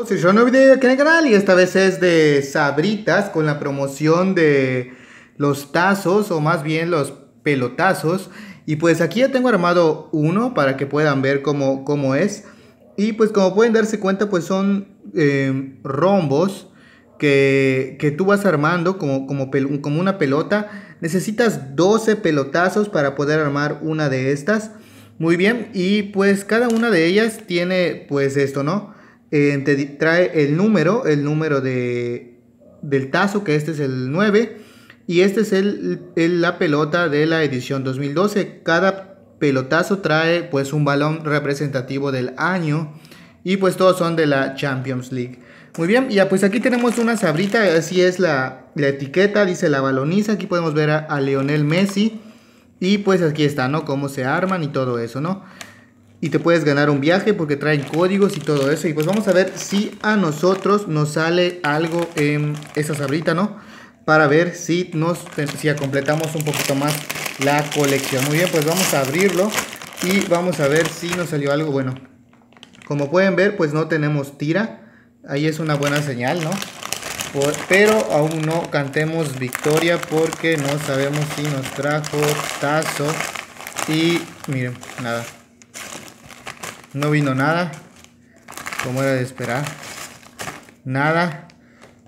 Oh, yo no aquí en el canal y esta vez es de Sabritas con la promoción de los tazos o más bien los pelotazos. Y pues aquí ya tengo armado uno para que puedan ver cómo, cómo es. Y pues como pueden darse cuenta pues son em, rombos que, tú vas armando como, como, como una pelota. Necesitas 12 pelotazos para poder armar una de estas. Muy bien, y pues cada una de ellas tiene pues esto, ¿no? Eh, trae el número, el número de, del tazo, que este es el 9, y este es el, la pelota de la edición 2012. Cada pelotazo trae pues un balón representativo del año y pues todos son de la Champions League. Muy bien, ya pues aquí tenemos una sabrita, así es la, la etiqueta, dice la baloniza, aquí podemos ver a, a Lionel Messi y pues aquí está, ¿no? Cómo se arman y todo eso, ¿no? y te puedes ganar un viaje porque traen códigos y todo eso. Y pues vamos a ver si a nosotros nos sale algo en esa sabrita, ¿no? Para ver si nos si completamos un poquito más la colección. Muy bien, pues vamos a abrirlo y vamos a ver si nos salió algo bueno. Como pueden ver, pues no tenemos tira. Ahí es una buena señal, ¿no? pero aún no cantemos victoria porque no sabemos si nos trajo tazo. Y miren, nada. No vino nada. Como era de esperar. Nada.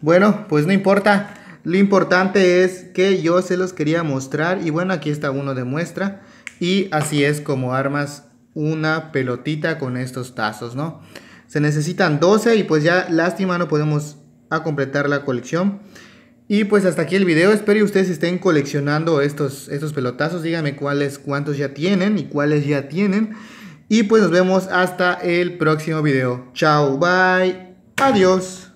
Bueno, pues no importa. Lo importante es que yo se los quería mostrar. Y bueno, aquí está uno de muestra. Y así es como armas una pelotita con estos tazos, ¿no? Se necesitan 12 y pues ya lástima no podemos a completar la colección. Y pues hasta aquí el video, espero que ustedes estén coleccionando estos, estos pelotazos, díganme cuáles, cuántos ya tienen y cuáles ya tienen. Y pues nos vemos hasta el próximo video. Chao, bye, adiós.